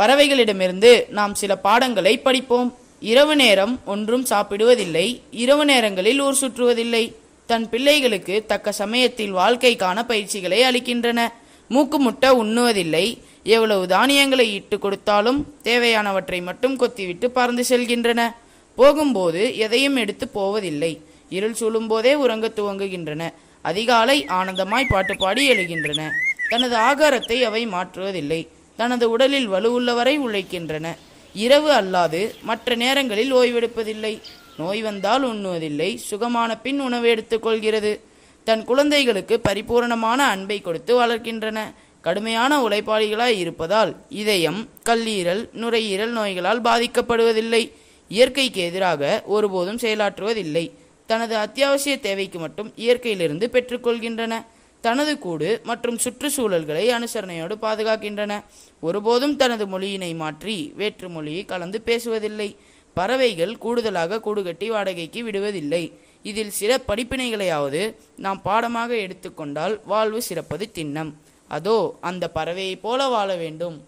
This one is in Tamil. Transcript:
பறவைகளிடமிருந்து நாம் சில பாடங்களை படிப்போம் இரவு நேரம் ஒன்றும் சாப்பிடுவதில்லை இரவு நேரங்களில் ஊர் சுற்றுவதில்லை தன் பிள்ளைகளுக்கு தக்க சமயத்தில் வாழ்க்கைக்கான பயிற்சிகளை அளிக்கின்றன மூக்கு முட்டை உண்ணுவதில்லை எவ்வளவு தானியங்களை இட்டு கொடுத்தாலும் தேவையானவற்றை மட்டும் கொத்திவிட்டு பறந்து செல்கின்றன போகும்போது எதையும் எடுத்து போவதில்லை இருள் சூழும் போதே உறங்க துவங்குகின்றன அதிகாலை ஆனந்தமாய் பாட்டு பாடி எழுகின்றன தனது ஆகாரத்தை அவை மாற்றுவதில்லை தனது உடலில் வலுவுள்ளவரை உழைக்கின்றன இரவு அல்லாது மற்ற நேரங்களில் ஓய்வெடுப்பதில்லை நோய் வந்தால் உண்ணுவதில்லை சுகமான பின் உணவு எடுத்துக்கொள்கிறது தன் குழந்தைகளுக்கு பரிபூரணமான அன்பை கொடுத்து வளர்க்கின்றன கடுமையான உழைப்பாளிகளாய் இருப்பதால் இதயம் கல்லீரல் நுரையீரல் நோய்களால் பாதிக்கப்படுவதில்லை இயற்கைக்கு எதிராக ஒருபோதும் செயலாற்றுவதில்லை தனது அத்தியாவசிய தேவைக்கு மட்டும் இயற்கையிலிருந்து பெற்றுக்கொள்கின்றன தனது கூடு மற்றும் சுற்றுச்சூழல்களை அனுசரணையோடு பாதுகாக்கின்றன ஒருபோதும் தனது மொழியினை மாற்றி வேற்று மொழியை கலந்து பேசுவதில்லை பறவைகள் கூடுதலாக கூடுகட்டி வாடகைக்கு விடுவதில்லை இதில் சில படிப்பினைகளையாவது நாம் பாடமாக எடுத்துக்கொண்டால் வாழ்வு சிறப்பது திண்ணம் அதோ அந்த பறவையைப் போல வாழ வேண்டும்